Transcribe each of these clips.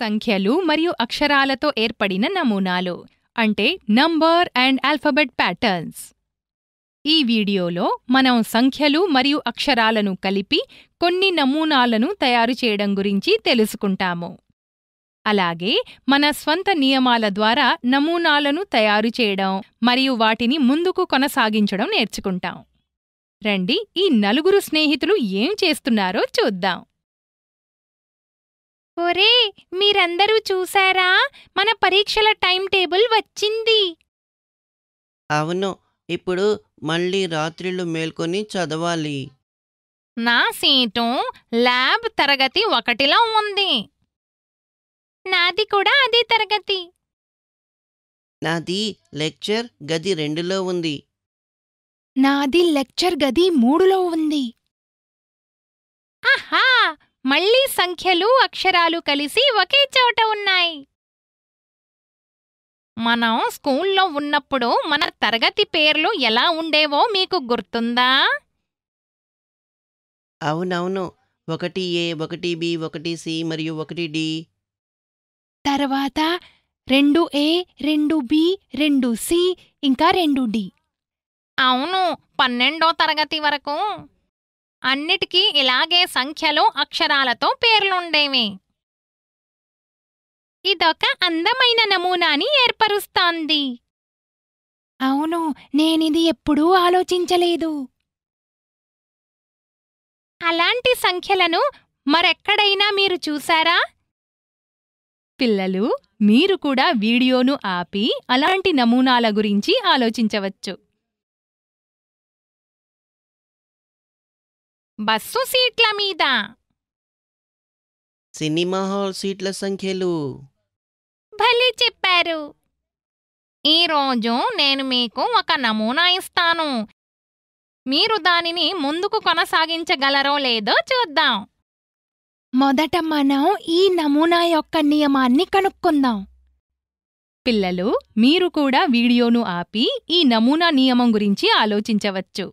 సంఖ్యలు మరియు అక్షరాలతో ఏర్పడిన నమూనాలు అంటే నంబర్ అండ్ ఆల్ఫబెట్ ప్యాటర్న్స్ ఈ వీడియోలో మనం సంఖ్యలు మరియు అక్షరాలను కలిపి కొన్ని నమూనాలను తయారు చేయడం గురించి తెలుసుకుంటాము అలాగే మన స్వంత నియమాల ద్వారా నమూనాలను తయారు చేయడం మరియు వాటిని ముందుకు కొనసాగించడం నేర్చుకుంటాం రండి ఈ నలుగురు స్నేహితులు ఏం చేస్తున్నారో చూద్దాం ఒరే మీరందరూ చూసారా మన పరీక్షల టైం టేబుల్ వచ్చింది అవును ఇప్పుడు మళ్ళీ రాత్రిళ్ళు మేల్కొని చదవాలి నా సీటు ల్యాబ్ తరగతి ఒకటిలో ఉంది నాది కూడా అదే తరగతి నాది లెక్చర్ గది రెండులో ఉంది నాది లెక్చర్ గది మూడులో ఉంది ఆహా మళ్ళీ సంఖ్యలు అక్షరాలు కలిసి ఒకే చోట ఉన్నాయి మనం స్కూల్లో ఉన్నప్పుడు మన తరగతి పేర్లు ఎలా ఉండేవో మీకు గుర్తుందా అవునవును ఒకటి ఏ ఒకటి బి ఒకటి సి మరియు ఒకటి డి తర్వాత రెండు ఏ రెండు బి రెండు సి ఇంకా రెండు డి అవును పన్నెండో తరగతి వరకు అన్నిటికీ ఇలాగే సంఖ్యలో అక్షరాలతో పేర్లుండేవి ఇదొక అందమైన నమూనాని ఏర్పరుస్తాంది అవును నేనిది ఎప్పుడూ ఆలోచించలేదు అలాంటి సంఖ్యలను మరెక్కడైనా మీరు చూసారా పిల్లలు మీరు కూడా వీడియోను ఆపి అలాంటి నమూనాల గురించి ఆలోచించవచ్చు బస్సు సీట్ల మీద సినిమా హాల్ సీట్ల సంఖ్యలు భలే చెప్పారు ఈరోజు నేను మీకు ఒక నమూనా ఇస్తాను మీరు దానిని ముందుకు కొనసాగించగలరో లేదో చూద్దాం మొదట మనం ఈ నమూనా యొక్క నియమాన్ని కనుక్కుందాం పిల్లలు మీరు కూడా వీడియోను ఆపి ఈ నమూనా నియమం గురించి ఆలోచించవచ్చు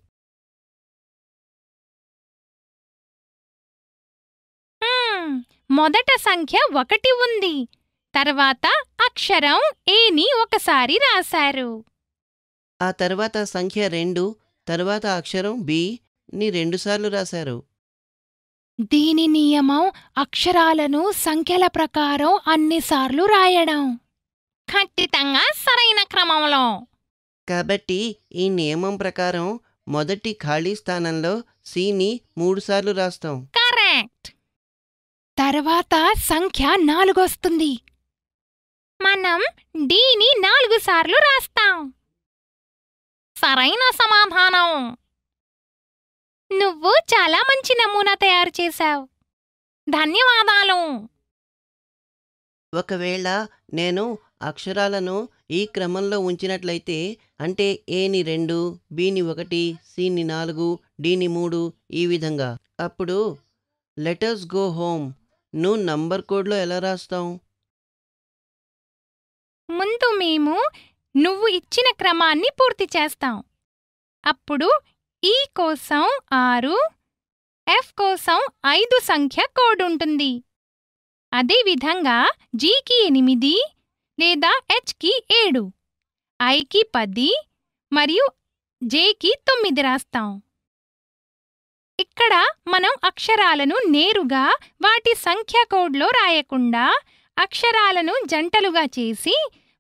మొదట సంఖ్య ఒకటి ఉంది తర్వాత అక్షరం ఏని ఒకసారి రాశారు ఆ తర్వాత సంఖ్య రెండు తర్వాత అక్షరం బి ని రెండుసార్లు రాశారు దీని నియమం అక్షరాలను సంఖ్యల ప్రకారం అన్నిసార్లు రాయడం ఖచ్చితంగా సరైన క్రమంలో కాబట్టి ఈ నియమం ప్రకారం మొదటి ఖాళీ స్థానంలో సిని మూడుసార్లు రాస్తాం కరెక్ట్ తర్వాత సంఖ్య నాలుగొస్తుంది మనం డీని నాలుగు సార్లు రాస్తాం సరైన సమాధానం నువ్వు చాలా మంచి నమూనా తయారు చేశావు ధన్యవాదాలు ఒకవేళ నేను అక్షరాలను ఈ క్రమంలో ఉంచినట్లయితే అంటే ఏని రెండు బీని ఒకటి సిని నాలుగు డీని మూడు ఈ విధంగా అప్పుడు లెటర్స్ గో హోమ్ నువ్వు నంబర్ కోడ్లో ఎలా రాస్తావు ముందు మేము నువ్వు ఇచ్చిన క్రమాన్ని పూర్తి చేస్తాం అప్పుడు ఈ కోసం ఆరు ఎఫ్ కోసం ఐదు సంఖ్య కోడ్ ఉంటుంది అదేవిధంగా జీకి ఎనిమిది లేదా హెచ్కి ఏడు ఐకి పది మరియు జేకి తొమ్మిది రాస్తాం ఇక్కడ మనం అక్షరాలను నేరుగా వాటి సంఖ్య కోడ్లో రాయకుండా అక్షరాలను జంటలుగా చేసి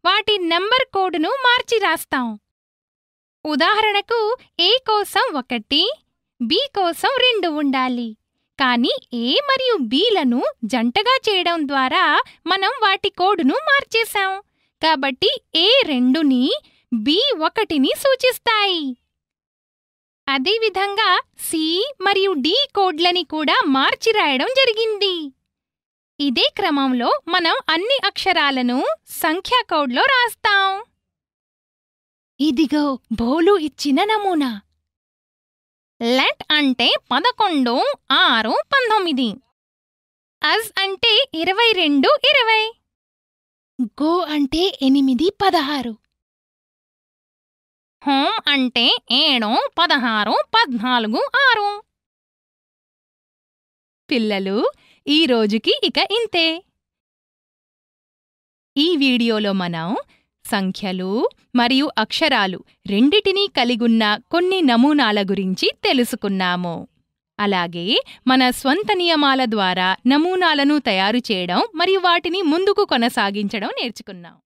వాటి నంబర్ కోడ్ను మార్చి రాస్తాం ఉదాహరణకు ఏ కోసం ఒకటి బి కోసం రెండు ఉండాలి కానీ ఏ మరియు బీలను జంటగా చేయడం ద్వారా మనం వాటి కోడ్ను మార్చేశాం కాబట్టి ఏ రెండుని బి ఒకటిని సూచిస్తాయి అదేవిధంగా సి మరియు డి కోడ్లని కూడా మార్చి రాయడం జరిగింది ఇదే క్రమంలో మనం అన్ని అక్షరాలను సంఖ్యా కోడ్లో రాస్తాం ఇదిగో బోలు ఇచ్చిన నమూనా లెట్ అంటే పదకొండు ఆరు పంతొమ్మిది అజ్ అంటే ఇరవై రెండు ఇరవై గో అంటే ఎనిమిది పదహారు హోం అంటే ఏడు పదహారు పద్నాలుగు ఆరు పిల్లలు ఈ రోజుకి ఇక ఇంతే ఈ వీడియోలో మనం సంఖ్యలు మరియు అక్షరాలు రెండిటినీ కలిగున్న కొన్ని నమూనాల గురించి తెలుసుకున్నాము అలాగే మన స్వంత నియమాల ద్వారా నమూనాలను తయారు చేయడం మరియు వాటిని ముందుకు కొనసాగించడం నేర్చుకున్నాం